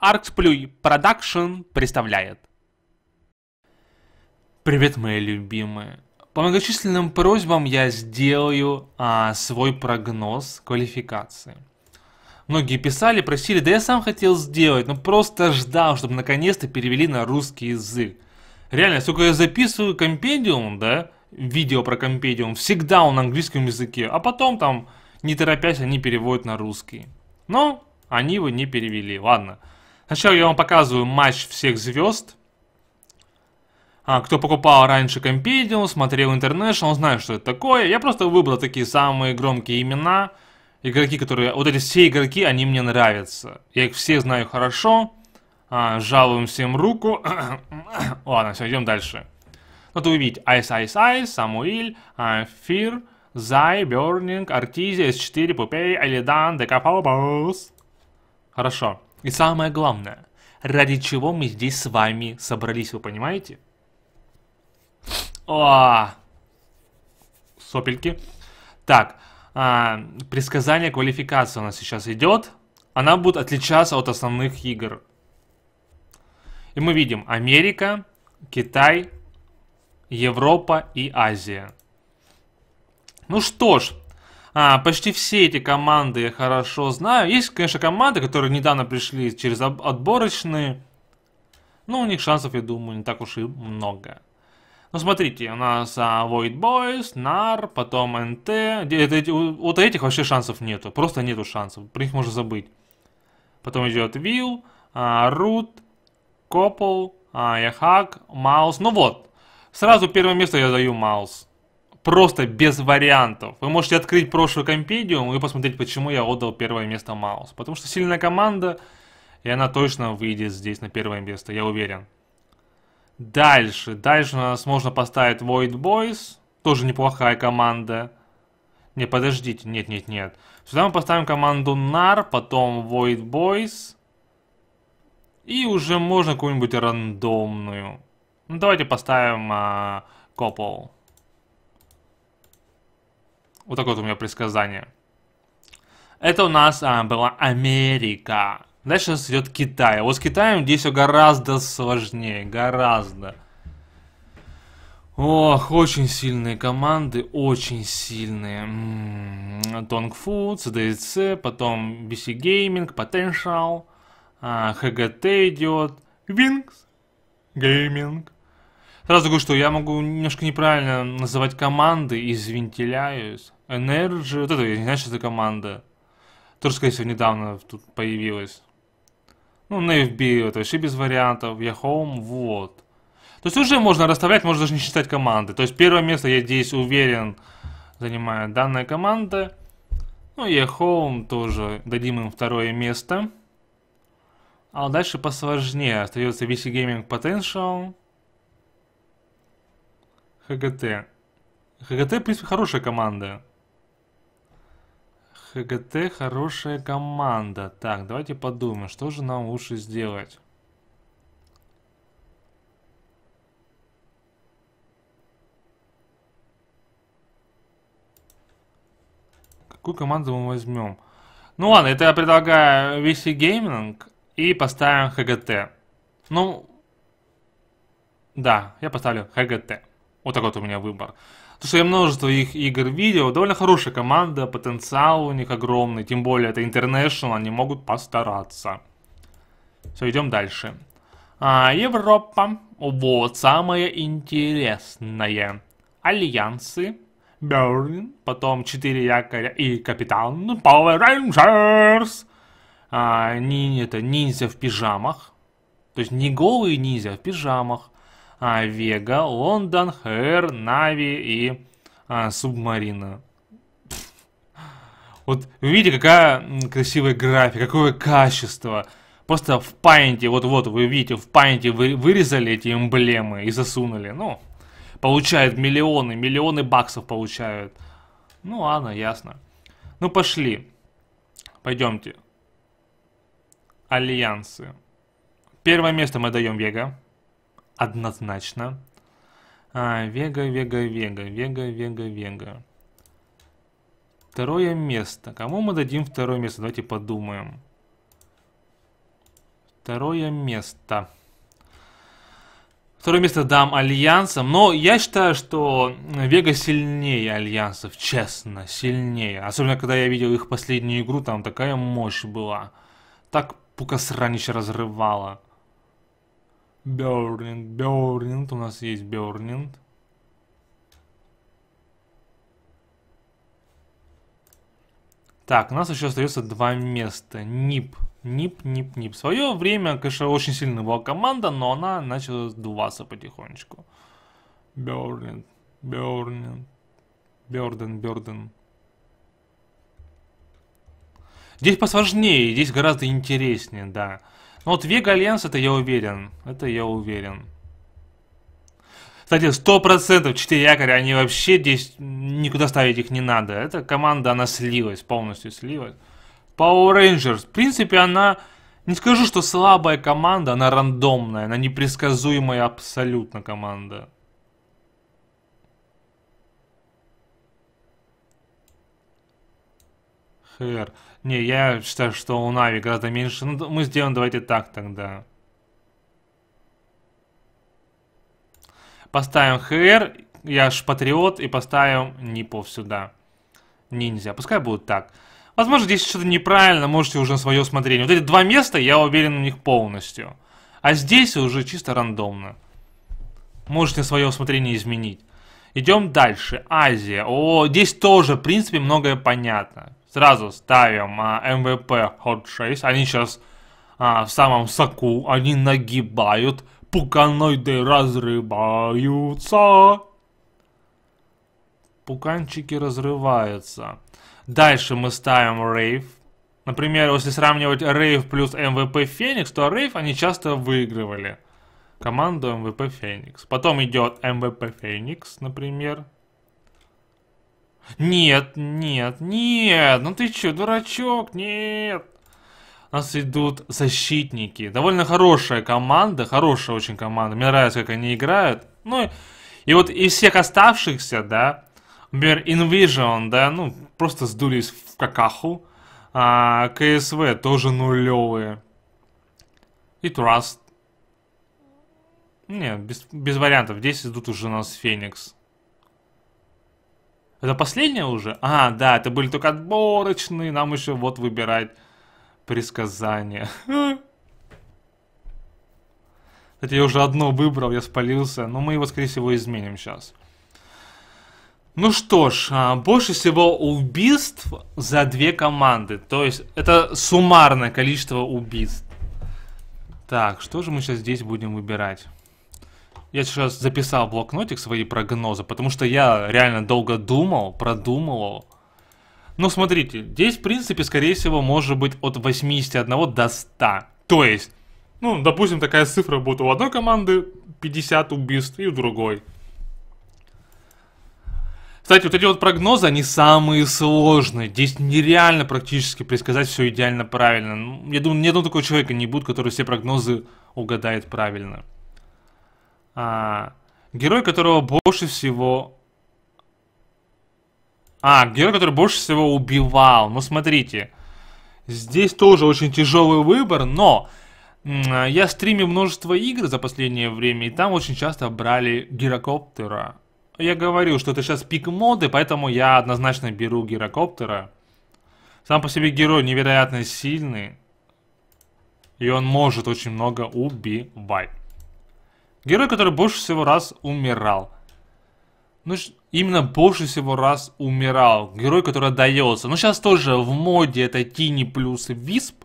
Арксплюй Продакшн представляет. Привет, мои любимые. По многочисленным просьбам я сделаю а, свой прогноз квалификации. Многие писали, просили, да я сам хотел сделать, но просто ждал, чтобы наконец-то перевели на русский язык. Реально, сколько я записываю компедиум, да, видео про компедиум, всегда он на английском языке, а потом там, не торопясь, они переводят на русский. Но они его не перевели, ладно. Ладно. Сначала я вам показываю матч всех звезд. А, кто покупал раньше Компедиум, смотрел International, знает, что это такое. Я просто выбрал такие самые громкие имена. Игроки, которые... Вот эти все игроки, они мне нравятся. Я их все знаю хорошо. А, жалуем всем руку. Ладно, все, идем дальше. Вот вы видите, Айс, Айс, Айс, Самуиль, Фир, Зай, Бёрнинг, Артизи, С4, Пупей, Алидан, ДК Хорошо. И самое главное, ради чего мы здесь с вами собрались, вы понимаете? О! Сопельки. Так, а, предсказание квалификации у нас сейчас идет. Она будет отличаться от основных игр. И мы видим Америка, Китай, Европа и Азия. Ну что ж, а, почти все эти команды я хорошо знаю. Есть, конечно, команды, которые недавно пришли через отборочные. Но ну, у них шансов, я думаю, не так уж и много. Ну, смотрите, у нас а, Void Boys, NAR, потом NT. вот этих вообще шансов нету. Просто нету шансов. Про них можно забыть. Потом идет Will, а, Root, Копл, а, Яхак, Маус. Ну вот. Сразу первое место я даю Маус просто без вариантов. Вы можете открыть прошлый компедиум и посмотреть, почему я отдал первое место Маус. Потому что сильная команда, и она точно выйдет здесь на первое место, я уверен. Дальше. Дальше у нас можно поставить Void Boys. Тоже неплохая команда. Не, подождите. Нет, нет, нет. Сюда мы поставим команду NAR, потом Void Boys. И уже можно какую-нибудь рандомную. Ну, давайте поставим а, Couple. Вот такое вот у меня предсказание. Это у нас а, была Америка. Дальше нас идет Китай. Вот с Китаем здесь все гораздо сложнее. Гораздо. Ох, очень сильные команды, очень сильные. Тонгфу, CDC, потом BC Gaming, Potential, а, ХГТ идет, Wings, Gaming. Сразу говорю, что я могу немножко неправильно называть команды, извинтеляюсь. Energy, вот это, я не знаю, что это команда. Тоже, скорее всего, недавно тут появилась. Ну, на FB, это вообще без вариантов. Я Home, вот. То есть уже можно расставлять, можно даже не считать команды. То есть первое место, я здесь уверен, занимает данная команда. Ну, и Home тоже дадим им второе место. А дальше посложнее. Остается VC Gaming Potential. ХГТ. ХГТ, в принципе, хорошая команда. ХГТ хорошая команда. Так, давайте подумаем, что же нам лучше сделать. Какую команду мы возьмем? Ну ладно, это я предлагаю VC Gaming и поставим ХГТ. Ну, да, я поставлю ХГТ. Вот такой вот у меня выбор. Потому что я множество их игр видел, довольно хорошая команда, потенциал у них огромный, тем более это International, они могут постараться. Все, идем дальше. А, Европа. Вот, самое интересное. Альянсы. Берлин, потом 4 якоря и капитан ну, Power Rangers. А, ни, это ниндзя в пижамах. То есть не голые ниндзя, а в пижамах. А, Вега, Лондон, Хэр, Нави и а, Субмарина. Пфф. Вот видите, какая красивая графика, какое качество. Просто в паинте, вот-вот, вы видите, в паинте вы вырезали эти эмблемы и засунули. Ну, получают миллионы, миллионы баксов получают. Ну ладно, ясно. Ну пошли. Пойдемте. Альянсы. Первое место мы даем Вега однозначно. А, Вега, Вега, Вега, Вега, Вега, Вега. Второе место. Кому мы дадим второе место? Давайте подумаем. Второе место. Второе место дам Альянсам, но я считаю, что Вега сильнее Альянсов, честно, сильнее. Особенно, когда я видел их последнюю игру, там такая мощь была. Так пука сранич разрывала. Бёрнинг, Бёрнинг, у нас есть Бёрнинг. Так, у нас еще остается два места. НИП, НИП, НИП, НИП. В свое время, конечно, очень сильная была команда, но она начала сдуваться потихонечку. Бёрнинг, Бёрнинг, Бёрден, Бёрден. Здесь посложнее, здесь гораздо интереснее, да. Ну вот Вега Альянс, это я уверен. Это я уверен. Кстати, 100% 4 якоря, они вообще здесь... Никуда ставить их не надо. Эта команда, она слилась, полностью слилась. Power Rangers. В принципе, она... Не скажу, что слабая команда, она рандомная, она непредсказуемая абсолютно команда. ХР. Не, я считаю, что у Нави гораздо меньше. Ну, мы сделаем давайте так тогда. Поставим ХР, я ж патриот, и поставим Нипов сюда. Ниндзя, пускай будет так. Возможно, здесь что-то неправильно, можете уже на свое усмотрение. Вот эти два места, я уверен в них полностью. А здесь уже чисто рандомно. Можете свое усмотрение изменить. Идем дальше. Азия. О, здесь тоже, в принципе, многое понятно. Сразу ставим а, МВП Hot 6. Они сейчас а, в самом соку. Они нагибают. Пуканоиды разрываются. Пуканчики разрываются. Дальше мы ставим рейв. Например, если сравнивать рейв плюс MVP Феникс, то рейв они часто выигрывали. Команду MVP Феникс. Потом идет MVP Феникс, например. Нет, нет, нет, ну ты чё, дурачок, нет. У нас идут защитники. Довольно хорошая команда, хорошая очень команда. Мне нравится, как они играют. Ну, и вот из всех оставшихся, да, например, Invision, да, ну, просто сдулись в какаху. А, КСВ тоже нулевые. И Траст. Нет, без, без вариантов. Здесь идут уже у нас Феникс. Это последнее уже? А, да, это были только отборочные. Нам еще вот выбирать предсказания. Кстати, я уже одно выбрал, я спалился. Но мы его, скорее всего, изменим сейчас. Ну что ж, а, больше всего убийств за две команды. То есть, это суммарное количество убийств. Так, что же мы сейчас здесь будем выбирать? я сейчас записал в блокнотик свои прогнозы, потому что я реально долго думал, продумывал. Ну, смотрите, здесь, в принципе, скорее всего, может быть от 81 до 100. То есть, ну, допустим, такая цифра будет у одной команды 50 убийств и у другой. Кстати, вот эти вот прогнозы, они самые сложные. Здесь нереально практически предсказать все идеально правильно. Я думаю, ни одного такого человека не будет, который все прогнозы угадает правильно. А, герой, которого больше всего... А, герой, который больше всего убивал. Ну, смотрите. Здесь тоже очень тяжелый выбор, но... А, я стримил множество игр за последнее время, и там очень часто брали гирокоптера. Я говорил, что это сейчас пик моды, поэтому я однозначно беру гирокоптера. Сам по себе герой невероятно сильный, и он может очень много убивать. Герой, который больше всего раз умирал. Ну, именно больше всего раз умирал. Герой, который отдается. Ну сейчас тоже в моде это Тини плюс Висп.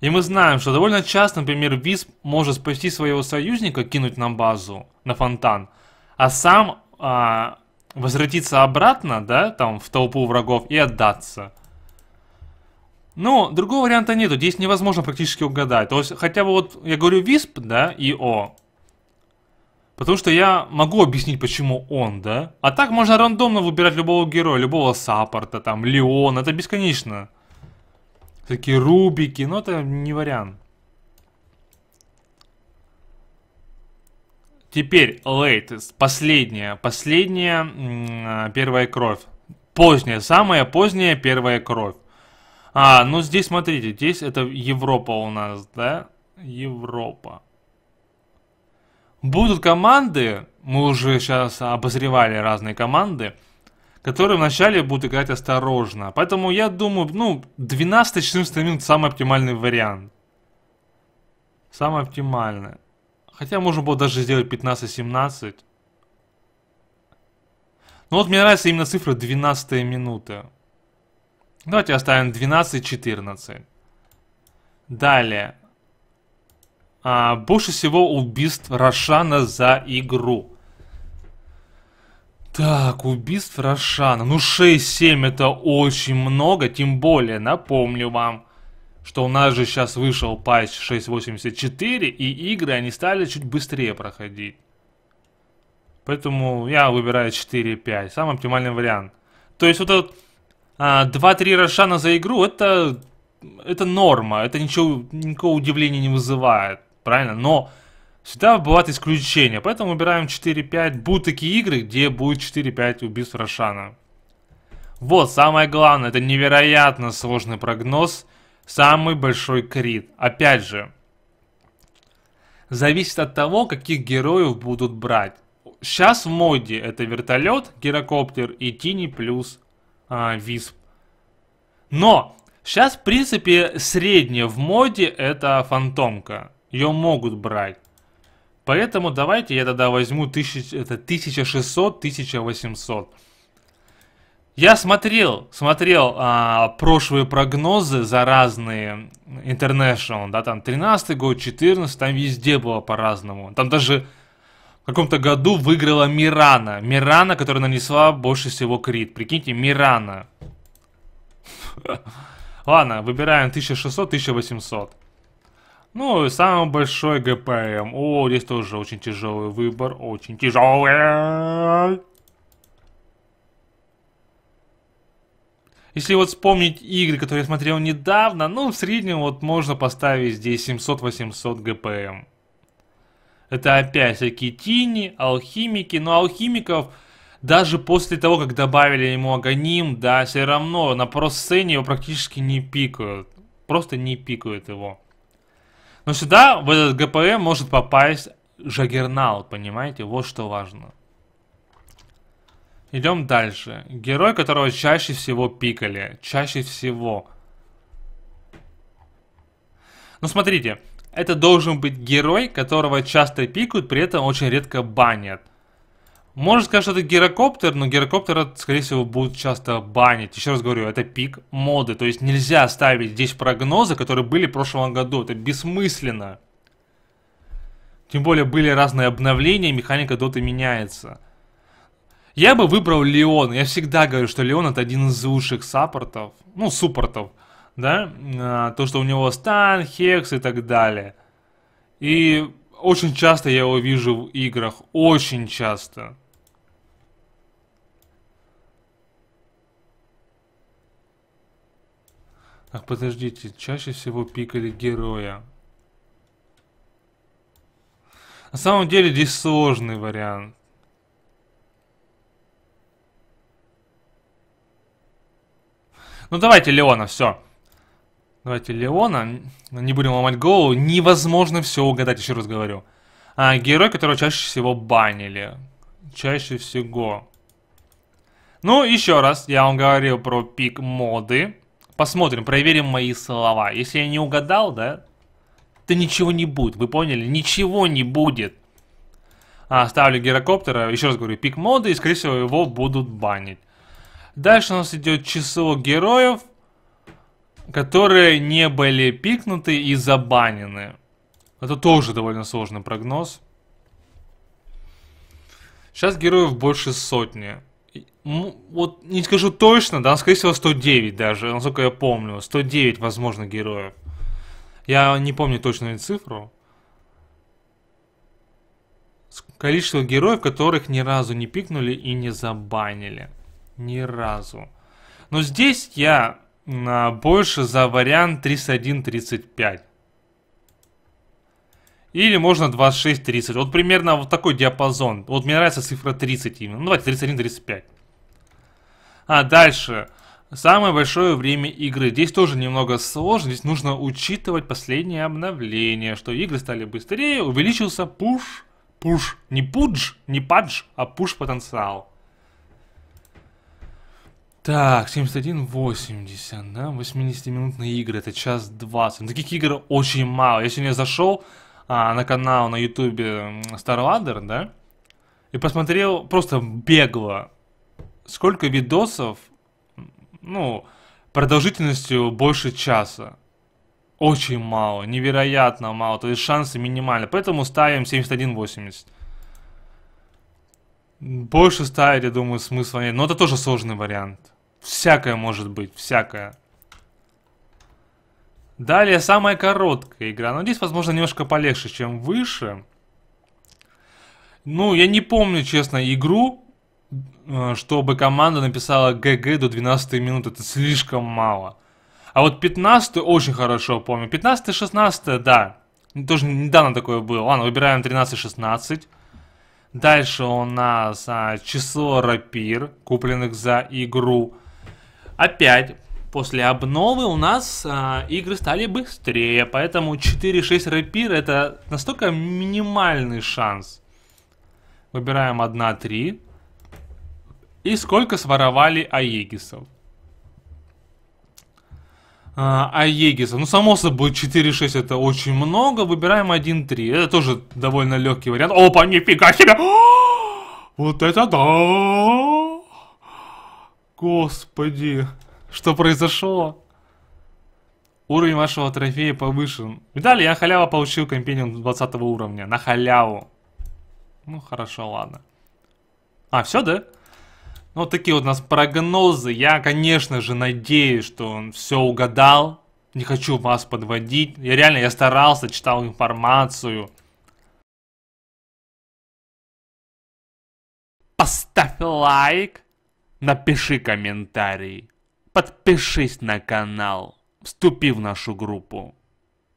И мы знаем, что довольно часто, например, Висп может спасти своего союзника, кинуть на базу, на фонтан, а сам а, возвратиться обратно, да, там, в толпу врагов и отдаться. Но другого варианта нету, здесь невозможно практически угадать. То есть, хотя бы вот, я говорю Висп, да, и О, Потому что я могу объяснить, почему он, да? А так можно рандомно выбирать любого героя, любого саппорта, там, Леон, это бесконечно. Такие рубики, но это не вариант. Теперь лейтест, последняя, последняя первая кровь. Поздняя, самая поздняя первая кровь. А, ну здесь смотрите, здесь это Европа у нас, да? Европа. Будут команды, мы уже сейчас обозревали разные команды, которые вначале будут играть осторожно. Поэтому я думаю, ну, 12-14 минут самый оптимальный вариант. Самый оптимальный. Хотя можно было даже сделать 15-17. Но ну, вот мне нравится именно цифра 12 минута. Давайте оставим 12-14. Далее а, больше всего убийств Рошана за игру. Так, убийств Рошана. Ну, 6-7 это очень много, тем более, напомню вам, что у нас же сейчас вышел патч 6.84, и игры, они стали чуть быстрее проходить. Поэтому я выбираю 4.5, самый оптимальный вариант. То есть вот этот а, 2-3 Рошана за игру, это, это норма, это ничего, никакого удивления не вызывает правильно? Но всегда бывают исключения, поэтому выбираем 4-5. Будут такие игры, где будет 4-5 убийств Рошана. Вот, самое главное, это невероятно сложный прогноз. Самый большой крит. Опять же, зависит от того, каких героев будут брать. Сейчас в моде это вертолет, гирокоптер и тини плюс а, висп. Но сейчас, в принципе, среднее в моде это фантомка. Ее могут брать. Поэтому давайте я тогда возьму 1000, это 1600-1800. Я смотрел, смотрел а, прошлые прогнозы за разные International, да, там 13 год, 14, там везде было по-разному. Там даже в каком-то году выиграла Мирана. Мирана, которая нанесла больше всего крит. Прикиньте, Мирана. Ладно, выбираем 1600-1800. Ну и самый большой ГПМ. О, здесь тоже очень тяжелый выбор. Очень тяжелый. Если вот вспомнить игры, которые я смотрел недавно, ну, в среднем вот можно поставить здесь 700-800 ГПМ. Это опять всякие тини, алхимики, но алхимиков даже после того, как добавили ему агоним, да, все равно на просцене его практически не пикают. Просто не пикают его. Но сюда, в этот ГПМ, может попасть Жагернал, понимаете? Вот что важно. Идем дальше. Герой, которого чаще всего пикали. Чаще всего. Ну, смотрите. Это должен быть герой, которого часто пикают, при этом очень редко банят. Можно сказать, что это гирокоптер, но гирокоптера, скорее всего, будут часто банить. Еще раз говорю, это пик моды, то есть нельзя ставить здесь прогнозы, которые были в прошлом году. Это бессмысленно. Тем более были разные обновления, механика доты меняется. Я бы выбрал Леон. Я всегда говорю, что Леон это один из лучших саппортов. Ну, суппортов. Да? А, то, что у него стан, хекс и так далее. И очень часто я его вижу в играх. Очень часто. Ах, подождите, чаще всего пикали героя. На самом деле здесь сложный вариант. Ну давайте Леона, все. Давайте Леона, не будем ломать голову, невозможно все угадать, еще раз говорю. А, герой, которого чаще всего банили. Чаще всего. Ну, еще раз, я вам говорил про пик моды. Посмотрим, проверим мои слова. Если я не угадал, да, то ничего не будет. Вы поняли? Ничего не будет. А, ставлю гирокоптера. Еще раз говорю, пик моды, и, скорее всего, его будут банить. Дальше у нас идет число героев, которые не были пикнуты и забанены. Это тоже довольно сложный прогноз. Сейчас героев больше сотни вот не скажу точно, да, скорее всего 109 даже, насколько я помню. 109, возможно, героев. Я не помню точную цифру. Количество героев, которых ни разу не пикнули и не забанили. Ни разу. Но здесь я а, больше за вариант 31-35. Или можно 26-30. Вот примерно вот такой диапазон. Вот мне нравится цифра 30 именно. Ну давайте 31-35. А дальше. Самое большое время игры. Здесь тоже немного сложно. Здесь нужно учитывать последнее обновление, что игры стали быстрее, увеличился пуш. Пуш. Не пудж, не падж, а пуш потенциал. Так, 71.80, да, 80-минутные игры, это час 20. Таких игр очень мало. Я сегодня зашел а, на канал на ютубе Starladder, да, и посмотрел просто бегло сколько видосов, ну, продолжительностью больше часа. Очень мало, невероятно мало, то есть шансы минимальны. Поэтому ставим 71-80. Больше ставить, я думаю, смысла нет. Но это тоже сложный вариант. Всякое может быть, всякое. Далее самая короткая игра. Но ну, здесь, возможно, немножко полегче, чем выше. Ну, я не помню, честно, игру, Э, чтобы команда написала ГГ до 12 минут, это слишком мало. А вот 15 очень хорошо помню. 15-16, да. Тоже недавно такое было. Ладно, выбираем 13-16. Дальше у нас а, число рапир, купленных за игру. Опять, после обновы у нас а, игры стали быстрее, поэтому 4-6 рапир это настолько минимальный шанс. Выбираем 1-3 и сколько своровали Аегисов. А, Аегисов. Ну, само собой, 4-6 это очень много. Выбираем 1-3. Это тоже довольно легкий вариант. Опа, нифига себе! Вот это да! Господи, что произошло? Уровень вашего трофея повышен. Видали, я халява получил компениум 20 уровня. На халяву. Ну, хорошо, ладно. А, все, да? Ну, вот такие вот у нас прогнозы. Я, конечно же, надеюсь, что он все угадал. Не хочу вас подводить. Я реально, я старался, читал информацию. Поставь лайк, напиши комментарий, подпишись на канал, вступи в нашу группу.